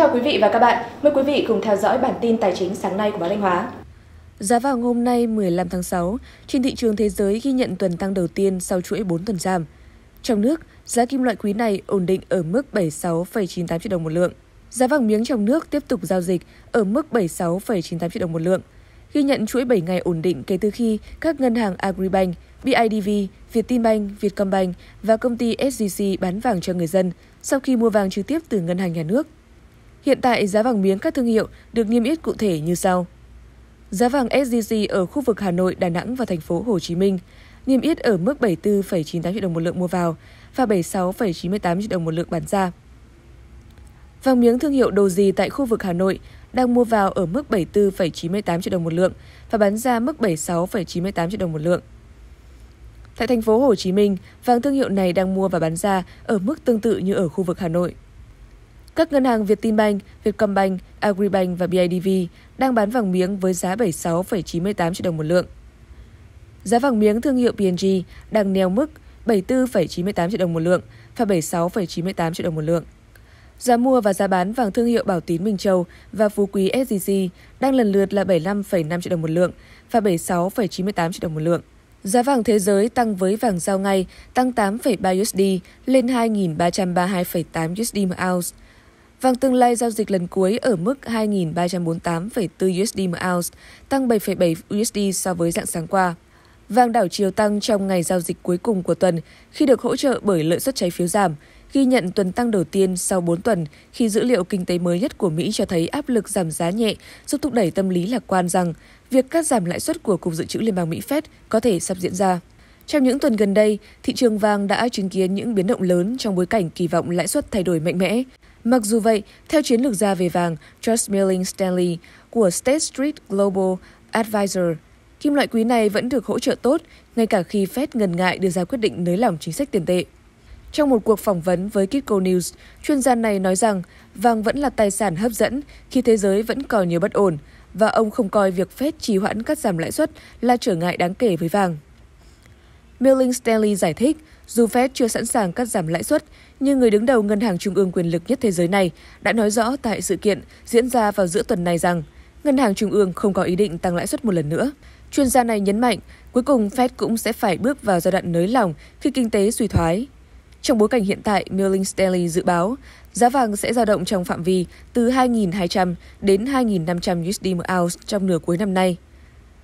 chào quý vị và các bạn. Mời quý vị cùng theo dõi bản tin tài chính sáng nay của báo Thanh Hóa. Giá vàng hôm nay 15 tháng 6 trên thị trường thế giới ghi nhận tuần tăng đầu tiên sau chuỗi 4 tuần giảm. Trong nước, giá kim loại quý này ổn định ở mức 76,98 triệu đồng một lượng. Giá vàng miếng trong nước tiếp tục giao dịch ở mức 76,98 triệu đồng một lượng, ghi nhận chuỗi 7 ngày ổn định kể từ khi các ngân hàng Agribank, BIDV, Vietinbank, Vietcombank và công ty SGC bán vàng cho người dân sau khi mua vàng trực tiếp từ ngân hàng nhà nước. Hiện tại giá vàng miếng các thương hiệu được niêm yết cụ thể như sau. Giá vàng SJC ở khu vực Hà Nội, Đà Nẵng và thành phố Hồ Chí Minh niêm yết ở mức 74,98 triệu đồng một lượng mua vào và 76,98 triệu đồng một lượng bán ra. Vàng miếng thương hiệu đồ gì tại khu vực Hà Nội đang mua vào ở mức 74,98 triệu đồng một lượng và bán ra mức 76,98 triệu đồng một lượng. Tại thành phố Hồ Chí Minh, vàng thương hiệu này đang mua và bán ra ở mức tương tự như ở khu vực Hà Nội. Các ngân hàng Vietinbank, Vietcombank, Agribank và BIDV đang bán vàng miếng với giá 76,98 triệu đồng một lượng. Giá vàng miếng thương hiệu PNG đang neo mức 74,98 triệu đồng một lượng và 76,98 triệu đồng một lượng. Giá mua và giá bán vàng thương hiệu Bảo Tín Minh Châu và Phú Quý SGC đang lần lượt là 75,5 triệu đồng một lượng và 76,98 triệu đồng một lượng. Giá vàng thế giới tăng với vàng giao ngay tăng 8,3 USD lên 2.332,8 USD một ounce, Vàng tương lai giao dịch lần cuối ở mức 2.348,4 USD một ounce, tăng 7,7 USD so với dạng sáng qua. Vàng đảo chiều tăng trong ngày giao dịch cuối cùng của tuần khi được hỗ trợ bởi lợi suất trái phiếu giảm, ghi nhận tuần tăng đầu tiên sau 4 tuần khi dữ liệu kinh tế mới nhất của Mỹ cho thấy áp lực giảm giá nhẹ giúp thúc đẩy tâm lý lạc quan rằng việc cắt giảm lãi suất của Cục Dự trữ Liên bang Mỹ Fed có thể sắp diễn ra. Trong những tuần gần đây, thị trường vàng đã chứng kiến những biến động lớn trong bối cảnh kỳ vọng lãi suất thay đổi mạnh mẽ. Mặc dù vậy, theo chiến lược gia về vàng Josh Milling Stanley của State Street Global Advisor, kim loại quý này vẫn được hỗ trợ tốt ngay cả khi Fed ngần ngại đưa ra quyết định nới lỏng chính sách tiền tệ. Trong một cuộc phỏng vấn với Kitco News, chuyên gia này nói rằng vàng vẫn là tài sản hấp dẫn khi thế giới vẫn còn nhiều bất ổn và ông không coi việc Fed trì hoãn cắt giảm lãi suất là trở ngại đáng kể với vàng. Milling Stanley giải thích, dù Fed chưa sẵn sàng cắt giảm lãi suất, nhưng người đứng đầu ngân hàng trung ương quyền lực nhất thế giới này đã nói rõ tại sự kiện diễn ra vào giữa tuần này rằng ngân hàng trung ương không có ý định tăng lãi suất một lần nữa. Chuyên gia này nhấn mạnh, cuối cùng Fed cũng sẽ phải bước vào giai đoạn nới lỏng khi kinh tế suy thoái. Trong bối cảnh hiện tại, Milling Stanley dự báo giá vàng sẽ dao động trong phạm vi từ 2.200 đến 2.500 USD một ounce trong nửa cuối năm nay.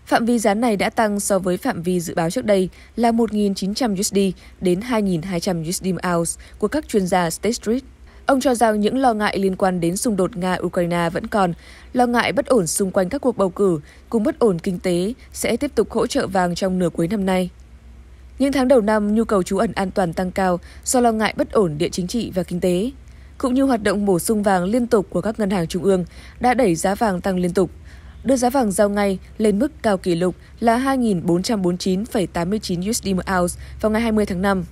Phạm vi giá này đã tăng so với phạm vi dự báo trước đây là 1.900 USD đến 2.200 USD ounce của các chuyên gia State Street. Ông cho rằng những lo ngại liên quan đến xung đột Nga-Ukraine vẫn còn, lo ngại bất ổn xung quanh các cuộc bầu cử cùng bất ổn kinh tế sẽ tiếp tục hỗ trợ vàng trong nửa cuối năm nay. Những tháng đầu năm, nhu cầu trú ẩn an toàn tăng cao do lo ngại bất ổn địa chính trị và kinh tế, cũng như hoạt động bổ sung vàng liên tục của các ngân hàng trung ương đã đẩy giá vàng tăng liên tục – đưa giá vàng giao ngay lên mức cao kỷ lục là 2.449,89 USD một ounce vào ngày 20 tháng 5.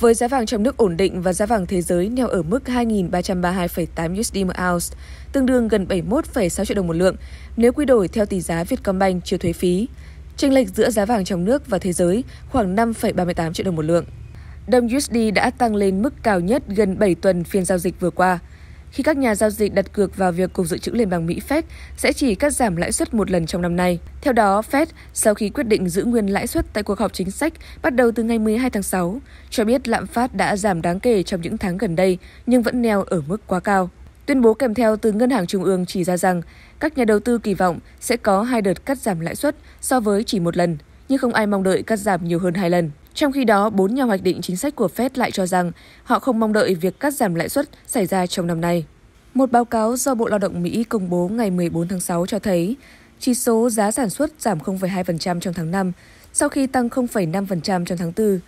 Với giá vàng trong nước ổn định và giá vàng thế giới neo ở mức 2.332,8 USD một ounce, tương đương gần 71,6 triệu đồng một lượng nếu quy đổi theo tỷ giá Vietcombank chưa thuế phí. Chênh lệch giữa giá vàng trong nước và thế giới khoảng 5,38 triệu đồng một lượng. Đồng USD đã tăng lên mức cao nhất gần 7 tuần phiên giao dịch vừa qua – khi các nhà giao dịch đặt cược vào việc Cục Dự trữ Liên bang Mỹ Fed sẽ chỉ cắt giảm lãi suất một lần trong năm nay. Theo đó, Fed, sau khi quyết định giữ nguyên lãi suất tại cuộc họp chính sách bắt đầu từ ngày 12 tháng 6, cho biết lạm phát đã giảm đáng kể trong những tháng gần đây nhưng vẫn neo ở mức quá cao. Tuyên bố kèm theo từ Ngân hàng Trung ương chỉ ra rằng các nhà đầu tư kỳ vọng sẽ có hai đợt cắt giảm lãi suất so với chỉ một lần, nhưng không ai mong đợi cắt giảm nhiều hơn hai lần. Trong khi đó, bốn nhà hoạch định chính sách của Fed lại cho rằng họ không mong đợi việc cắt giảm lãi suất xảy ra trong năm nay. Một báo cáo do Bộ Lao động Mỹ công bố ngày 14 tháng 6 cho thấy chỉ số giá sản xuất giảm 0,2% trong tháng 5 sau khi tăng 0,5% trong tháng 4.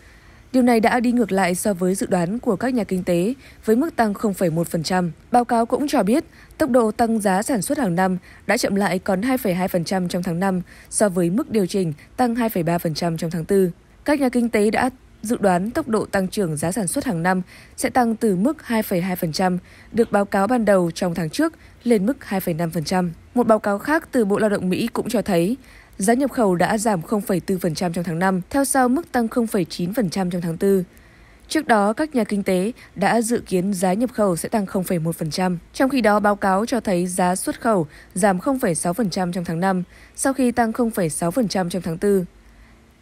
Điều này đã đi ngược lại so với dự đoán của các nhà kinh tế với mức tăng 0,1%. Báo cáo cũng cho biết tốc độ tăng giá sản xuất hàng năm đã chậm lại còn 2,2% trong tháng 5 so với mức điều chỉnh tăng 2,3% trong tháng 4. Các nhà kinh tế đã dự đoán tốc độ tăng trưởng giá sản xuất hàng năm sẽ tăng từ mức 2,2% được báo cáo ban đầu trong tháng trước lên mức 2,5%. Một báo cáo khác từ Bộ Lao động Mỹ cũng cho thấy giá nhập khẩu đã giảm 0,4% trong tháng 5, theo sau mức tăng 0,9% trong tháng 4. Trước đó, các nhà kinh tế đã dự kiến giá nhập khẩu sẽ tăng 0,1%. Trong khi đó, báo cáo cho thấy giá xuất khẩu giảm 0,6% trong tháng 5, sau khi tăng 0,6% trong tháng 4.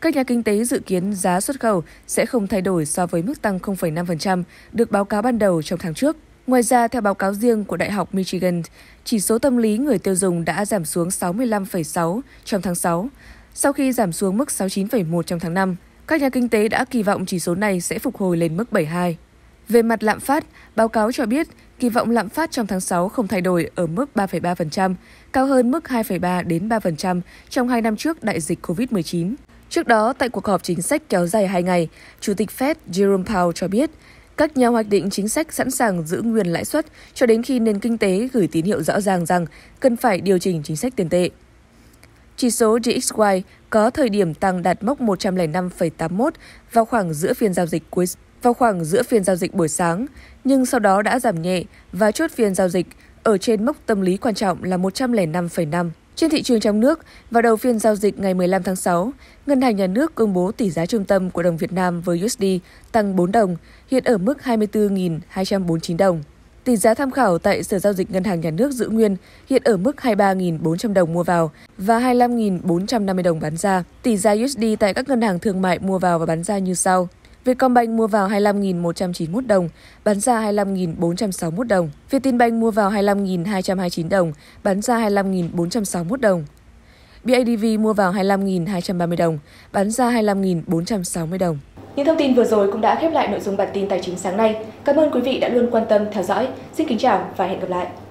Các nhà kinh tế dự kiến giá xuất khẩu sẽ không thay đổi so với mức tăng 0,5% được báo cáo ban đầu trong tháng trước. Ngoài ra, theo báo cáo riêng của Đại học Michigan, chỉ số tâm lý người tiêu dùng đã giảm xuống 65,6 trong tháng 6, sau khi giảm xuống mức 69,1 trong tháng 5. Các nhà kinh tế đã kỳ vọng chỉ số này sẽ phục hồi lên mức 72. Về mặt lạm phát, báo cáo cho biết kỳ vọng lạm phát trong tháng 6 không thay đổi ở mức 3,3%, cao hơn mức 2,3 đến 3% trong hai năm trước đại dịch COVID-19. Trước đó, tại cuộc họp chính sách kéo dài 2 ngày, Chủ tịch Fed Jerome Powell cho biết các nhà hoạch định chính sách sẵn sàng giữ nguyên lãi suất cho đến khi nền kinh tế gửi tín hiệu rõ ràng rằng cần phải điều chỉnh chính sách tiền tệ. Chỉ số GXY có thời điểm tăng đạt mốc 105,81 vào khoảng giữa phiên giao dịch cuối vào khoảng giữa phiên giao dịch buổi sáng, nhưng sau đó đã giảm nhẹ và chốt phiên giao dịch ở trên mốc tâm lý quan trọng là 105,5. Trên thị trường trong nước, vào đầu phiên giao dịch ngày 15 tháng 6, Ngân hàng Nhà nước công bố tỷ giá trung tâm của đồng Việt Nam với USD tăng 4 đồng, hiện ở mức 24.249 đồng. Tỷ giá tham khảo tại Sở Giao dịch Ngân hàng Nhà nước giữ nguyên, hiện ở mức 23.400 đồng mua vào và 25.450 đồng bán ra. Tỷ giá USD tại các ngân hàng thương mại mua vào và bán ra như sau. Vietcombank mua vào 25.191 đồng, bán ra 25.461 đồng. Vietinbank mua vào 25.229 đồng, bán ra 25.461 đồng. BIDV mua vào 25.230 đồng, bán ra 25.460 đồng. Những thông tin vừa rồi cũng đã khép lại nội dung bản tin tài chính sáng nay. Cảm ơn quý vị đã luôn quan tâm theo dõi. Xin kính chào và hẹn gặp lại.